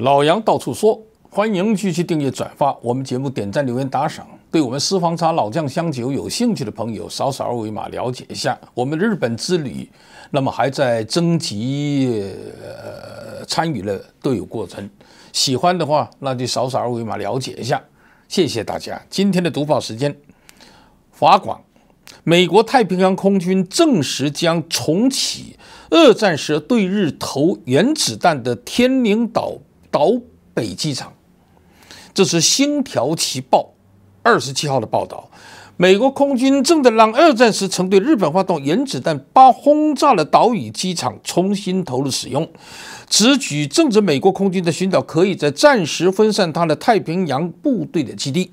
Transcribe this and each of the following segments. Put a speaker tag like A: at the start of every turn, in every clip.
A: 老杨到处说，欢迎继续订阅、转发我们节目，点赞、留言、打赏。对我们私房茶、老酱香酒有兴趣的朋友，扫扫二维码了解一下。我们日本之旅，那么还在征集参与的都有过程。喜欢的话，那就扫扫二维码了解一下。谢谢大家。今天的读报时间：华广，美国太平洋空军证实将重启二战时对日投原子弹的天宁岛。岛北机场，这是《星条旗报》二十七号的报道。美国空军正在让二战时曾对日本发动原子弹、八轰炸的岛屿机场重新投入使用。此举正值美国空军在寻找可以在战时分散它的太平洋部队的基地。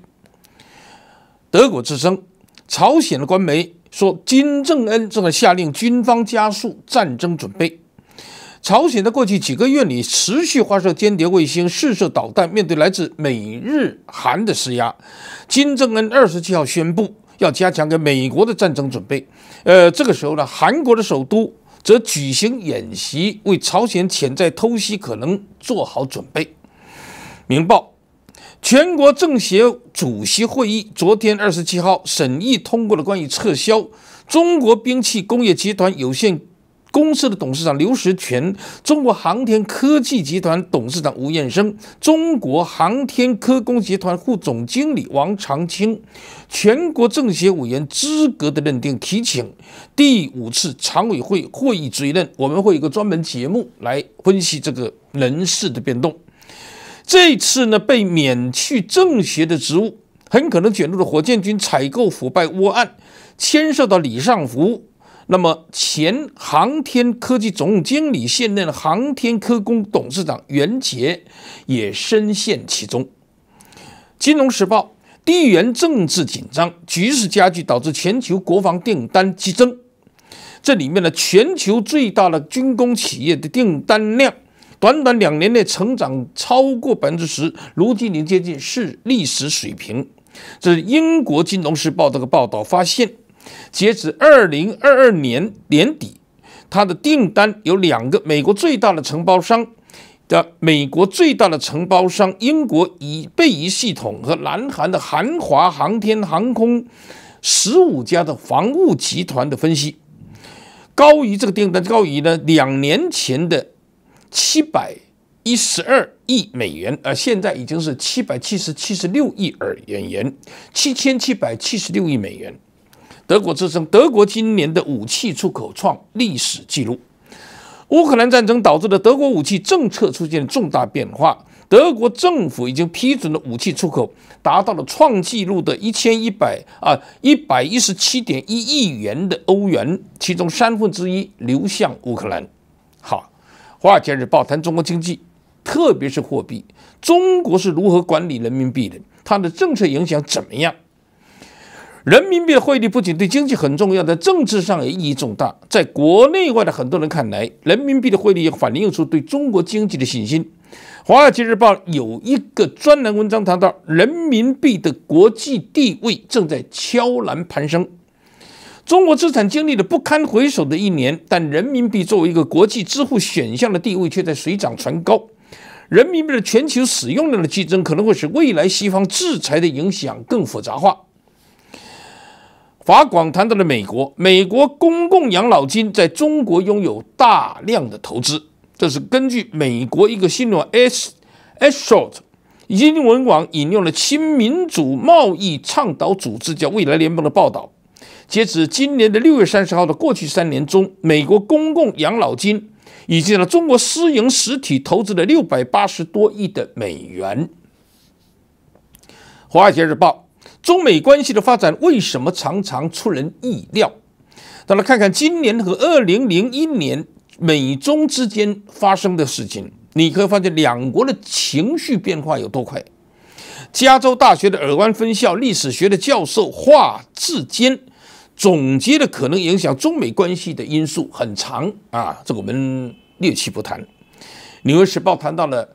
A: 德国之声、朝鲜的官媒说，金正恩正在下令军方加速战争准备。朝鲜的过去几个月里持续发射间谍卫星、试射导弹。面对来自美日韩的施压，金正恩二十七号宣布要加强给美国的战争准备。呃，这个时候呢，韩国的首都则举行演习，为朝鲜潜在偷袭可能做好准备。《明报》全国政协主席会议昨天二十七号审议通过了关于撤销中国兵器工业集团有限。公司的董事长刘石泉，中国航天科技集团董事长吴彦生，中国航天科工集团副总经理王长青，全国政协委员资格的认定提请第五次常委会会议追认。我们会有个专门节目来分析这个人事的变动。这次呢，被免去政协的职务，很可能卷入了火箭军采购腐败窝案，牵涉到李尚福。那么，前航天科技总经理、现任航天科工董事长袁杰也深陷其中。金融时报：地缘政治紧张，局势加剧，导致全球国防订单激增。这里面的全球最大的军工企业的订单量，短短两年内成长超过百分之十，如今已接近是历史水平。这是英国金融时报这个报道发现。截止二零二二年年底，它的订单有两个美国最大的承包商的美国最大的承包商英国以贝仪系统和南韩的韩华航天航空十五家的防务集团的分析，高于这个订单，高于呢两年前的七百一十二亿美元，呃，现在已经是七百七十七十六亿美元，七千七百七十六亿美元。德国之声：德国今年的武器出口创历史纪录。乌克兰战争导致的德国武器政策出现重大变化。德国政府已经批准的武器出口达到了创纪录的1100啊117.1亿元的欧元，其中三分之一流向乌克兰。好，华尔街日报谈中国经济，特别是货币，中国是如何管理人民币的？它的政策影响怎么样？人民币的汇率不仅对经济很重要，在政治上也意义重大。在国内外的很多人看来，人民币的汇率也反映出对中国经济的信心。《华尔街日报》有一个专栏文章谈到，人民币的国际地位正在悄然攀升。中国资产经历了不堪回首的一年，但人民币作为一个国际支付选项的地位却在水涨船高。人民币的全球使用量的激增，可能会使未来西方制裁的影响更复杂化。法广谈到了美国，美国公共养老金在中国拥有大量的投资，这是根据美国一个新闻 S，Sshort 英文网引用了亲民主贸易倡导组织叫未来联盟的报道，截止今年的六月三十号的过去三年中，美国公共养老金以及了中国私营实体投资了六百八十多亿的美元。华尔街日报。中美关系的发展为什么常常出人意料？再来看看今年和二零零一年美中之间发生的事情，你可以发现两国的情绪变化有多快。加州大学的尔湾分校历史学的教授华志坚总结的可能影响中美关系的因素，很长啊，这个我们略去不谈。《纽约时报》谈到了。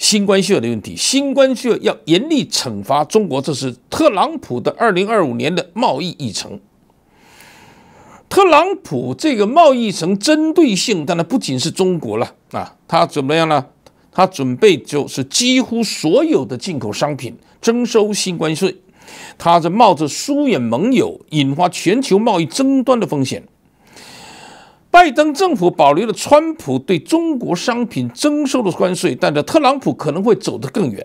A: 新关税的问题，新关税要严厉惩罚中国，这是特朗普的二零二五年的贸易议程。特朗普这个贸易层针对性，当然不仅是中国了啊，他怎么样呢？他准备就是几乎所有的进口商品征收新关税，他这冒着疏远盟友、引发全球贸易争端的风险。拜登政府保留了川普对中国商品征收的关税，但是特朗普可能会走得更远。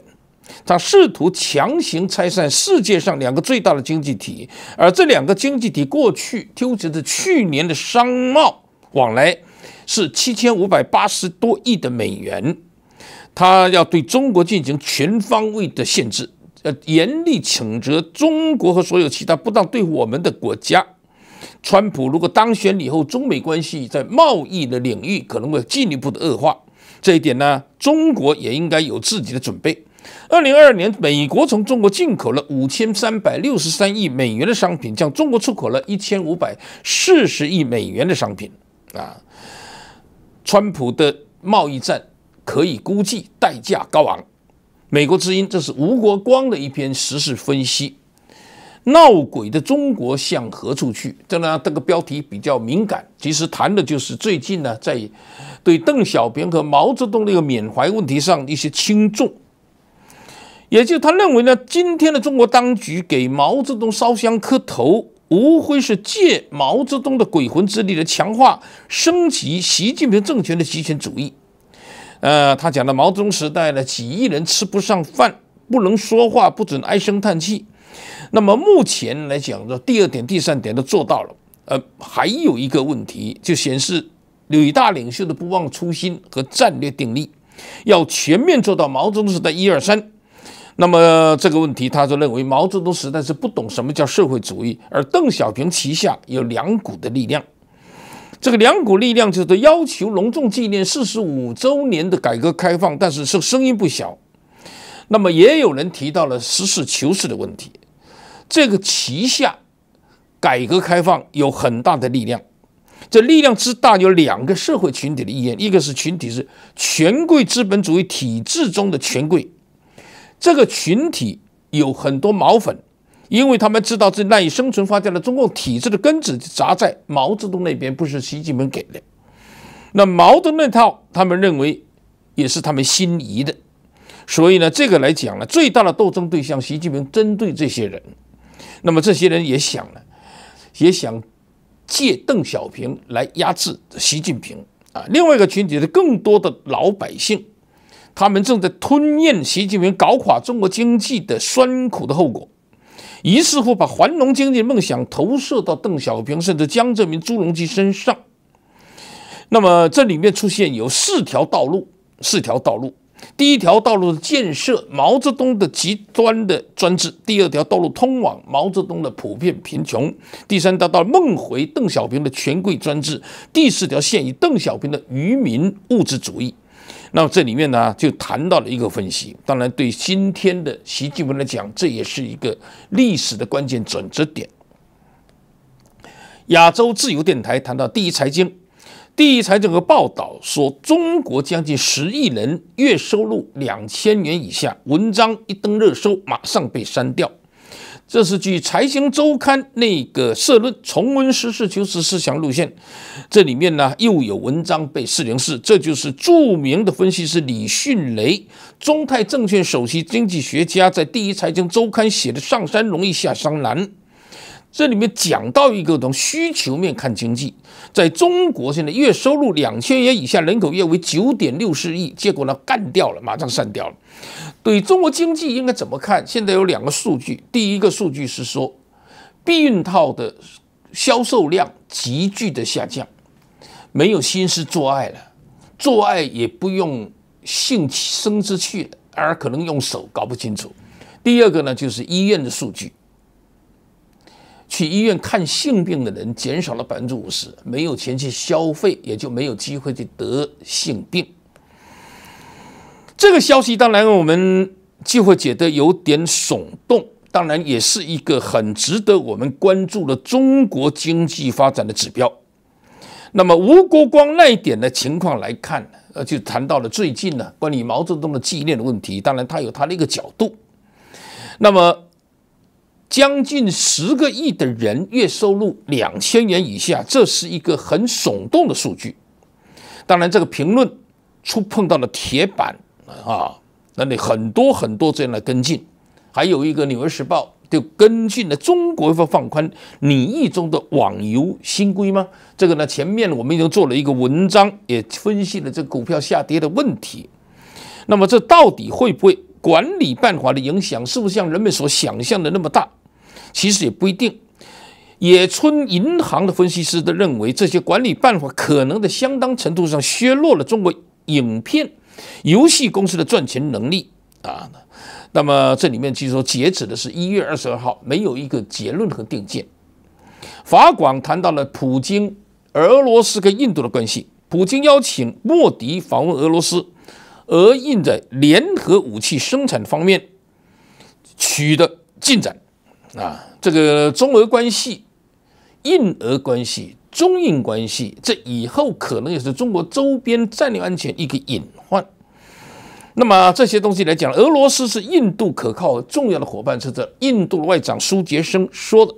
A: 他试图强行拆散世界上两个最大的经济体，而这两个经济体过去，纠结的去年的商贸往来是七千五百八十多亿的美元。他要对中国进行全方位的限制，呃，严厉惩责中国和所有其他不当对我们的国家。川普如果当选以后，中美关系在贸易的领域可能会进一步的恶化，这一点呢，中国也应该有自己的准备。二零二二年，美国从中国进口了五千三百六十三亿美元的商品，向中国出口了一千五百四十亿美元的商品。啊，川普的贸易战可以估计代价高昂。美国之音，这是吴国光的一篇时事分析。闹鬼的中国向何处去？这呢，这个标题比较敏感。其实谈的就是最近呢，在对邓小平和毛泽东一个缅怀问题上一些轻重。也就他认为呢，今天的中国当局给毛泽东烧香磕头，无非是借毛泽东的鬼魂之力来强化、升级习近平政权的极权主义。呃，他讲的毛泽东时代呢，几亿人吃不上饭，不能说话，不准唉声叹气。那么目前来讲的第二点、第三点都做到了，呃，还有一个问题就显示伟大领袖的不忘初心和战略定力，要全面做到毛泽东时代一二三”。那么这个问题，他就认为毛泽东时代是不懂什么叫社会主义，而邓小平旗下有两股的力量，这个两股力量就是要求隆重纪念四十五周年的改革开放，但是声声音不小。那么也有人提到了实事求是的问题。这个旗下改革开放有很大的力量，这力量之大有两个社会群体的意愿，一个是群体是权贵资本主义体制中的权贵，这个群体有很多毛粉，因为他们知道这赖以生存发展的中共体制的根子砸在毛泽东那边，不是习近平给的。那毛泽东那套他们认为也是他们心仪的，所以呢，这个来讲呢，最大的斗争对象，习近平针对这些人。那么这些人也想了，也想借邓小平来压制习近平啊。另外一个群体是更多的老百姓，他们正在吞咽习近平搞垮中国经济的酸苦的后果，于是乎把繁荣经济梦想投射到邓小平甚至江泽民、朱镕基身上。那么这里面出现有四条道路，四条道路。第一条道路的建设，毛泽东的极端的专制；第二条道路通往毛泽东的普遍贫穷；第三条道路梦回邓小平的权贵专制；第四条线以邓小平的愚民物质主义。那么这里面呢，就谈到了一个分析。当然，对今天的习近平来讲，这也是一个历史的关键转折点。亚洲自由电台谈到第一财经。第一财经报道说，中国将近十亿人月收入两千元以下。文章一登热搜，马上被删掉。这是据《财经周刊》那个社论《重温实事求是思想路线》，这里面呢又有文章被四零四。这就是著名的分析师李迅雷，中泰证券首席经济学家，在《第一财经周刊》写的“上山容易下山难”。这里面讲到一个从需求面看经济，在中国现在月收入两千元以下人口约为九点六四亿，结果呢干掉了，马上删掉了。对中国经济应该怎么看？现在有两个数据，第一个数据是说，避孕套的销售量急剧的下降，没有心思做爱了，做爱也不用性生殖器了，而可能用手搞不清楚。第二个呢就是医院的数据。去医院看性病的人减少了百分之五十，没有钱去消费，也就没有机会去得性病。这个消息当然我们就会觉得有点耸动，当然也是一个很值得我们关注的中国经济发展的指标。那么吴国光那一点的情况来看，呃，就谈到了最近呢关于毛泽东的纪念的问题，当然他有他的一个角度。那么。将近十个亿的人月收入两千元以下，这是一个很耸动的数据。当然，这个评论触碰到了铁板啊，那里很多很多这样的跟进。还有一个《纽约时报》就跟进了中国会放宽你意中的网游新规吗？这个呢，前面我们已经做了一个文章，也分析了这股票下跌的问题。那么，这到底会不会？管理办法的影响是不是像人们所想象的那么大？其实也不一定。野村银行的分析师都认为，这些管理办法可能的相当程度上削弱了中国影片、游戏公司的赚钱能力啊。那么这里面据说截止的是一月二十二号，没有一个结论和定见。法广谈到了普京、俄罗斯跟印度的关系，普京邀请莫迪访问俄罗斯。俄印在联合武器生产方面取得进展，啊，这个中俄关系、印俄关系、中印关系，这以后可能也是中国周边战略安全一个隐患。那么这些东西来讲，俄罗斯是印度可靠重要的伙伴，是这印度的外长苏杰生说的。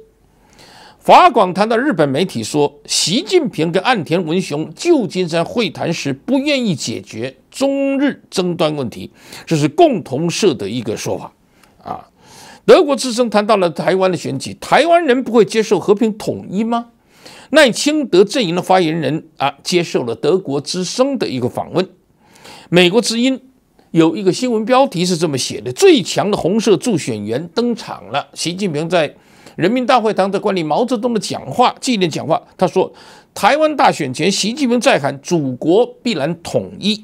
A: 法广谈到日本媒体说，习近平跟岸田文雄旧金山会谈时不愿意解决中日争端问题，这是共同社的一个说法。啊，德国之声谈到了台湾的选举，台湾人不会接受和平统一吗？赖清德阵营的发言人啊，接受了德国之声的一个访问。美国之音有一个新闻标题是这么写的：最强的红色助选员登场了，习近平在。人民大会堂的管理毛泽东的讲话，纪念讲话。他说：“台湾大选前，习近平再喊，祖国必然统一。”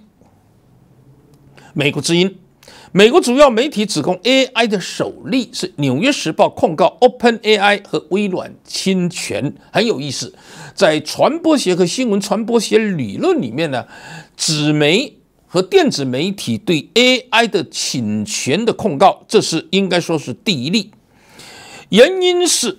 A: 美国之音，美国主要媒体指控 AI 的首例是《纽约时报》控告 OpenAI 和微软侵权，很有意思。在传播学和新闻传播学理论里面呢，纸媒和电子媒体对 AI 的侵权的控告，这是应该说是第一例。原因是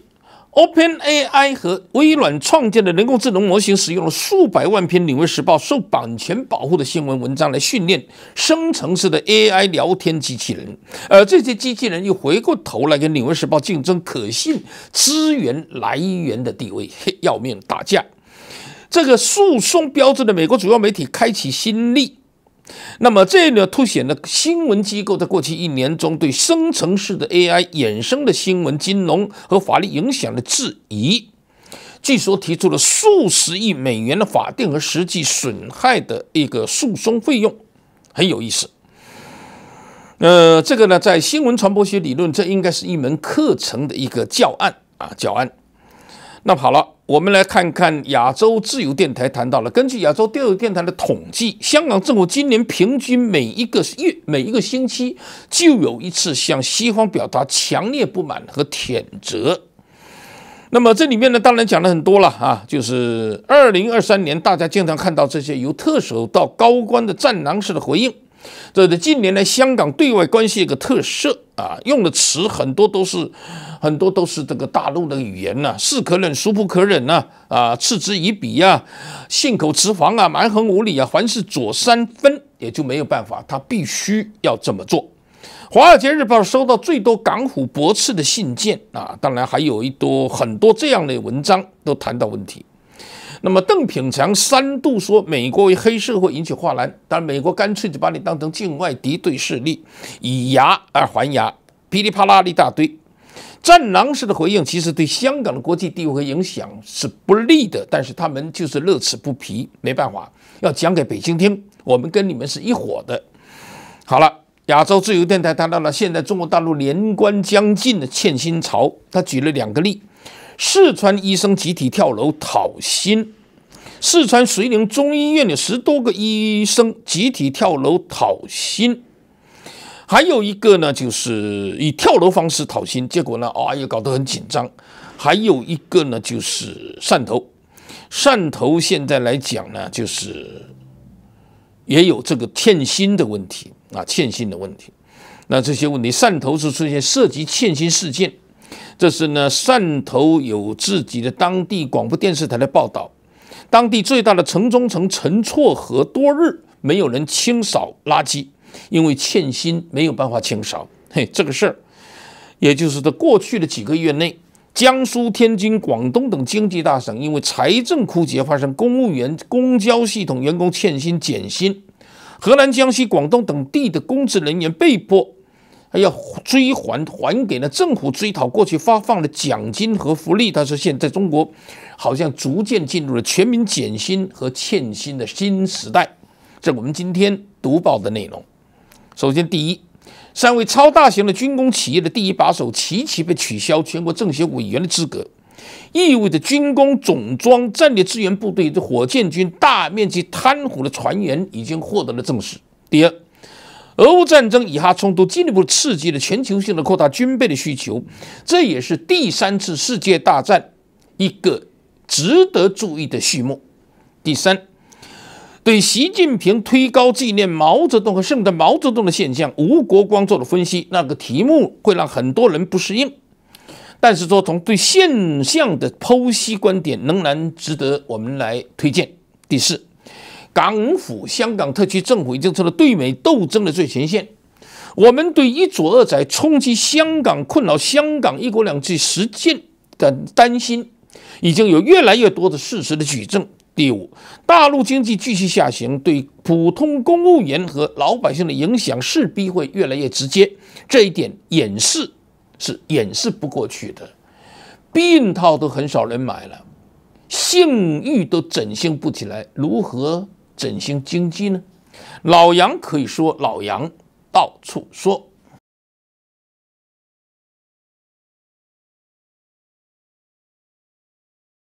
A: ，OpenAI 和微软创建的人工智能模型使用了数百万篇《纽约时报》受版权保护的新闻文章来训练生成式的 AI 聊天机器人，而这些机器人又回过头来跟《纽约时报》竞争可信资源来源的地位，要命打架。这个诉讼标志着美国主要媒体开启新例，那么这呢凸显了新闻机构在过去一年中对生成式的 AI 衍生的新闻、金融和法律影响的质疑。据说提出了数十亿美元的法定和实际损害的一个诉讼费用，很有意思。呃，这个呢在新闻传播学理论，这应该是一门课程的一个教案啊教案。那好了。我们来看看亚洲自由电台谈到了，根据亚洲自由电台的统计，香港政府今年平均每一个月、每一个星期就有一次向西方表达强烈不满和谴责。那么这里面呢，当然讲了很多了啊，就是二零二三年，大家经常看到这些由特首到高官的战狼式的回应。这是近年来香港对外关系一个特色。啊，用的词很多都是，很多都是这个大陆的语言呐，是可忍孰不可忍呐，啊，嗤之以鼻呀，信口雌黄啊，蛮横无理啊，凡是左三分，也就没有办法，他必须要这么做。《华尔街日报》收到最多港府驳斥的信件啊，当然还有一多很多这样的文章都谈到问题。那么，邓炳强三度说美国为黑社会引起哗然，但美国干脆就把你当成境外敌对势力，以牙还牙，噼里啪啦一大堆，战狼式的回应其实对香港的国际地位和影响是不利的，但是他们就是乐此不疲，没办法，要讲给北京听，我们跟你们是一伙的。好了，亚洲自由电台谈到了现在中国大陆连关将近的欠薪潮，他举了两个例。四川医生集体跳楼讨薪，四川遂宁中医院的十多个医生集体跳楼讨薪，还有一个呢，就是以跳楼方式讨薪，结果呢，哎呀，搞得很紧张。还有一个呢，就是汕头，汕头现在来讲呢，就是也有这个欠薪的问题啊，欠薪的问题。那这些问题，汕头是出现涉及欠薪事件。这是呢，汕头有自己的当地广播电视台的报道。当地最大的城中城陈错河多日没有人清扫垃圾，因为欠薪没有办法清扫。嘿，这个事儿，也就是在过去的几个月内，江苏、天津、广东等经济大省因为财政枯竭，发生公务员、公交系统员工欠薪减薪；河南、江西、广东等地的公职人员被迫。要追还还给了政府追讨过去发放的奖金和福利。但是现在中国好像逐渐进入了全民减薪和欠薪的新时代。这我们今天读报的内容。首先，第一，三位超大型的军工企业的第一把手齐齐被取消全国政协委员的资格，意味着军工总装战略支援部队的火箭军大面积贪腐的传言已经获得了证实。第二。俄乌战争、以哈冲突进一步刺激了全球性的扩大军备的需求，这也是第三次世界大战一个值得注意的序幕。第三，对习近平推高纪念毛泽东和圣诞毛泽东的现象，吴国光做了分析。那个题目会让很多人不适应，但是说从对现象的剖析观点，仍然值得我们来推荐。第四。港府、香港特区政府已经成了对美斗争的最前线。我们对“一左二贼”冲击香港、困扰香港“一国两制”实践的担心，已经有越来越多的事实的举证。第五，大陆经济继续下行，对普通公务员和老百姓的影响势必会越来越直接，这一点掩饰是掩饰不过去的。避孕套都很少人买了，性欲都振兴不起来，如何？振兴经济呢？老杨可以说，老杨到处说。